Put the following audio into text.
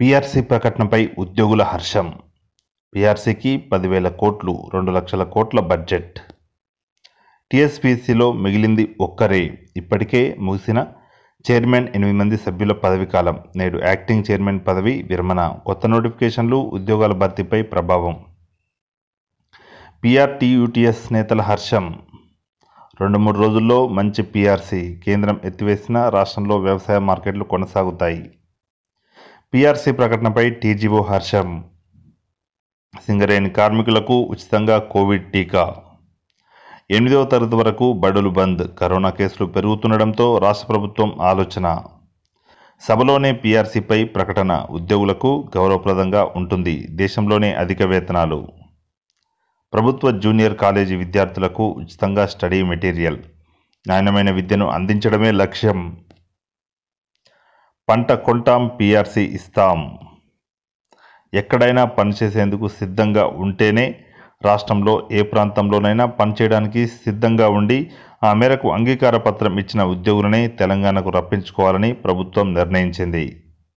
PRC ప్రకటనపై ఉద్యోగుల హర్షం పీఆర్సీకి పదివేల కోట్లు రెండు లక్షల కోట్ల బడ్జెట్ టీఎస్పీసీలో మిగిలింది ఒక్కరే ఇప్పటికే ముగిసిన చైర్మన్ ఎనిమిది మంది సభ్యుల పదవి కాలం నేడు యాక్టింగ్ చైర్మన్ పదవి విరమణ కొత్త నోటిఫికేషన్లు ఉద్యోగాల భర్తీపై ప్రభావం పీఆర్టీయూటీఎస్ నేతల హర్షం రెండు మూడు రోజుల్లో మంచి పీఆర్సీ కేంద్రం ఎత్తివేసిన రాష్ట్రంలో వ్యవసాయ మార్కెట్లు కొనసాగుతాయి పీఆర్సీ ప్రకటనపై టీజీఓ హర్షం సింగరేణి కార్మికులకు ఉచితంగా కోవిడ్ టీకా ఎనిమిదవ తరగతి వరకు బడులు బంద్ కరోనా కేసులు పెరుగుతుండడంతో రాష్ట్ర ప్రభుత్వం ఆలోచన సభలోనే పీఆర్సీపై ప్రకటన ఉద్యోగులకు గౌరవప్రదంగా ఉంటుంది దేశంలోనే అధిక వేతనాలు ప్రభుత్వ జూనియర్ కాలేజీ విద్యార్థులకు ఉచితంగా స్టడీ మెటీరియల్ నాణ్యమైన విద్యను అందించడమే లక్ష్యం పంట కొంటాం పీఆర్సీ ఇస్తాం ఎక్కడైనా పనిచేసేందుకు సిద్ధంగా ఉంటేనే రాష్ట్రంలో ఏ ప్రాంతంలోనైనా పనిచేయడానికి సిద్ధంగా ఉండి ఆ మేరకు అంగీకార పత్రం ఇచ్చిన ఉద్యోగులనే తెలంగాణకు రప్పించుకోవాలని ప్రభుత్వం నిర్ణయించింది